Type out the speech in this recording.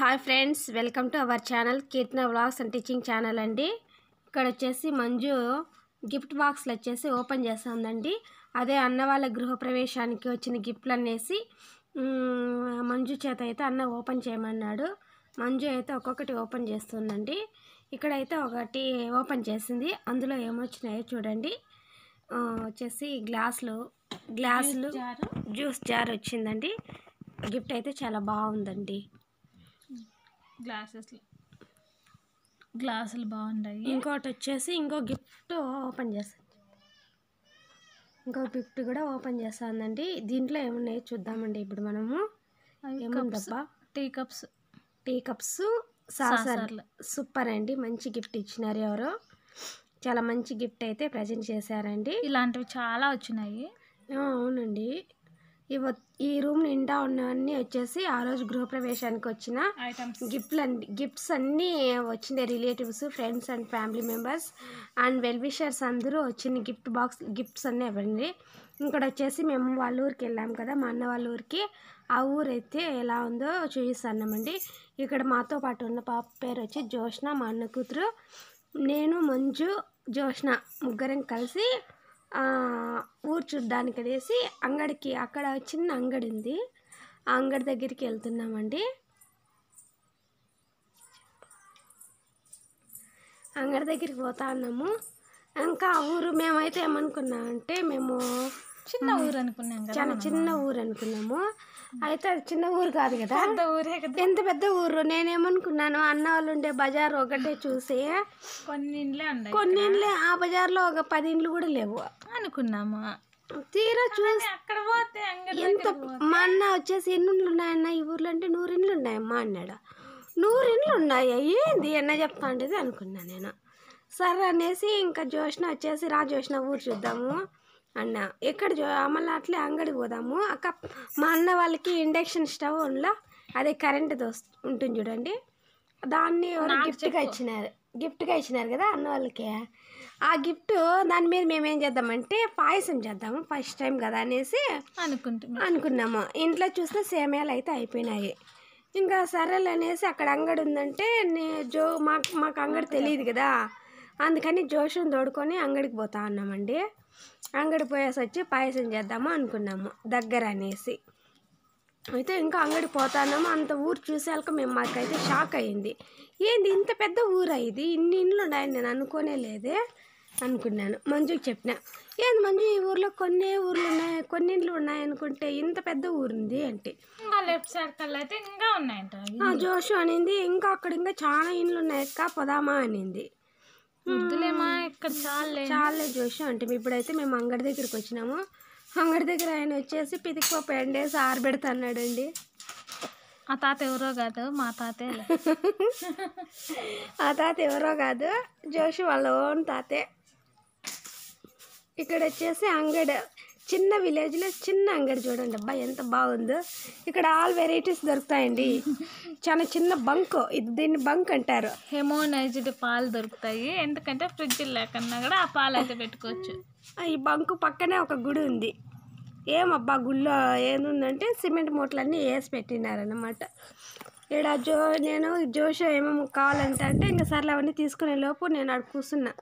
hi friends welcome to our channel Keerthana blogs and teaching channel అండి ఇక్కడ వచ్చేసి Manju gift బాక్స్లు వచ్చేసి ఓపెన్ చేస్తుందండి అదే అన్న వాళ్ళ గృహప్రవేశానికి వచ్చిన గిఫ్ట్లు అనేసి మంజు చేత అయితే అన్న ఓపెన్ చేయమన్నాడు మంజు అయితే ఒక్కొక్కటి ఓపెన్ చేస్తుందండి ఇక్కడైతే ఒకటి ఓపెన్ చేసింది అందులో ఏమొచ్చినాయో చూడండి వచ్చేసి గ్లాసులు గ్లాసులు జ్యూస్ జార్ వచ్చిందండి గిఫ్ట్ అయితే చాలా బాగుందండి గ్లాసెస్ గ్లాసులు బాగున్నాయి ఇంకోటి వచ్చేసి ఇంకో గిఫ్ట్ ఓపెన్ చేస్తాం ఇంకో గిఫ్ట్ కూడా ఓపెన్ చేస్తానండి దీంట్లో ఏమున్నాయి చూద్దామండి ఇప్పుడు మనము టీ కప్స్ టీ కప్స్ సాసర్లు సూపర్ అండి మంచి గిఫ్ట్ ఇచ్చినారు ఎవరు చాలా మంచి గిఫ్ట్ అయితే ప్రజెంట్ చేశారండి ఇలాంటివి చాలా వచ్చినాయి అవునండి ఈ రూమ్ నిండా ఉన్నవన్నీ వచ్చేసి ఆ రోజు గృహప్రవేశానికి వచ్చిన గిఫ్ట్లు అన్ని గిఫ్ట్స్ అన్నీ వచ్చింది relatives friends and family members and wellwishers అందరూ వచ్చిన గిఫ్ట్ బాక్స్ గిఫ్ట్స్ అన్నీ ఇవ్వండి ఇక్కడ వచ్చేసి మేము వాళ్ళ ఊరికి వెళ్ళాము కదా మా అన్న వాళ్ళ ఊరికి ఆ ఊరైతే ఎలా ఉందో చూపిస్తామండి ఇక్కడ మాతో పాటు ఉన్న పాప పేరు వచ్చి జోష్న మా అన్న కూతురు నేను మంజు జోష్న ముగ్గురం కలిసి ఊరు చూడ్డానికి అనేసి అంగడికి అక్కడ చిన్న అంగడి ఉంది ఆ అంగడి దగ్గరికి వెళ్తున్నామండి అంగడి దగ్గరికి పోతా ఉన్నాము ఇంకా ఊరు మేమైతే ఏమనుకున్నామంటే మేము చిన్న ఊరు అనుకున్నాం చాలా చిన్న ఊరు అనుకున్నాము అయితే అది చిన్న ఊరు కాదు కదా పెద్ద ఊరే కదా ఎంత పెద్ద ఊరు నేనేమనుకున్నాను అన్న వాళ్ళు ఉండే బజార్ ఒకటే చూసి కొన్ని కొన్ని ఇండ్లే ఆ బజార్లో ఒక పది ఇండ్లు కూడా లేవు అనుకున్నాము తీరా చూసి అక్కడ పోతే ఎంత మా అన్న వచ్చేసి ఎన్ని ఇండ్లు ఉన్నాయన్న ఈ ఊర్లో అంటే నూరు ఇండ్లు ఉన్నాయమ్మా అన్నాడు నూరు ఇండ్లు ఉన్నాయి ఏంది అన్న చెప్తా ఉండేది అనుకున్నాను నేను సరే అనేసి ఇంకా జోష్ణ వచ్చేసి రా ఊరు చూద్దాము అన్న ఎక్కడ మళ్ళీ అట్లే అంగడికి పోదాము అక్క మా అన్న వాళ్ళకి ఇండక్షన్ స్టవ్ ఉండలా అదే కరెంట్ దోస్ ఉంటుంది చూడండి దాన్ని గిఫ్ట్గా ఇచ్చినారు గిఫ్ట్గా ఇచ్చినారు కదా అన్న వాళ్ళకి ఆ గిఫ్ట్ దాని మీద మేము ఏం చేద్దామంటే పాయసం చేద్దాము ఫస్ట్ టైం కదా అనేసి అనుకుంటున్నాం అనుకున్నాము ఇంట్లో చూస్తే సేమయాలు అయితే అయిపోయినాయి ఇంకా సరేలు అనేసి అక్కడ అంగడి ఉందంటే నే జో మాకు మాకు అంగడి తెలియదు కదా అందుకని జోషం తోడుకొని అంగడికి పోతా అన్నామండి అంగడి పోయేసి వచ్చి పాయసం చేద్దాము అనుకున్నాము దగ్గర అనేసి అయితే ఇంకా అంగడి పోతాన్నాము అంత ఊరు చూసాక మేము మాకైతే షాక్ అయింది ఏంది ఇంత పెద్ద ఊరు అయింది ఇన్ని ఇండ్లు ఉన్నాయని నేను అనుకోనే లేదే అనుకున్నాను మంజుకి చెప్పిన ఏంది మంజు ఈ ఊర్లో కొన్ని ఊర్లు ఉన్నాయి కొన్ని ఇండ్లు ఉన్నాయి అనుకుంటే ఇంత పెద్ద ఊరుంది అంటే ఇంకా లెఫ్ట్ సైడ్ అయితే ఇంకా ఉన్నాయంట జోషు అనింది ఇంకా అక్కడ ఇంకా చాలా ఇండ్లు ఉన్నాయి కా పోదామా అనింది వద్దులేమా ఇక్కడ చాలే చాలే చూసాం అంటే ఇప్పుడైతే మేము అంగడి దగ్గరికి వచ్చినాము అంగడి దగ్గర ఆయన వచ్చేసి పితికిపోపు ఎండేసి ఆరబెడతా అండి ఆ తాత ఎవరో కాదు మా తాతే ఆ తాత ఎవరో కాదు జోషి వాళ్ళ ఓన్ తాతే ఇక్కడ వచ్చేసి అంగడి చిన్న విలేజ్ లో చిన్న అంగడి చూడండి అబ్బా ఎంత బాగుందో ఇక్కడ ఆల్ వెరైటీస్ దొరుకుతాయండి చాలా చిన్న బంక్ ఇది దీన్ని బంక్ అంటారు హెమోనైజ్డ్ పాలు దొరుకుతాయి ఎందుకంటే ఫ్రిడ్జ్ లేకన్నా కూడా ఆ పాలు అయితే పెట్టుకోవచ్చు ఈ బంకు పక్కనే ఒక గుడి ఉంది ఏమబ్బా గుళ్ళో ఏముందంటే సిమెంట్ మూటలన్నీ వేసి పెట్టినారన్నమాట ఇక్కడ జో నేను జోషో ఏమేమి కావాలంటే అంటే ఇంకా సర్లు అవన్నీ తీసుకునే లోపు నేను అక్కడ కూర్చున్నా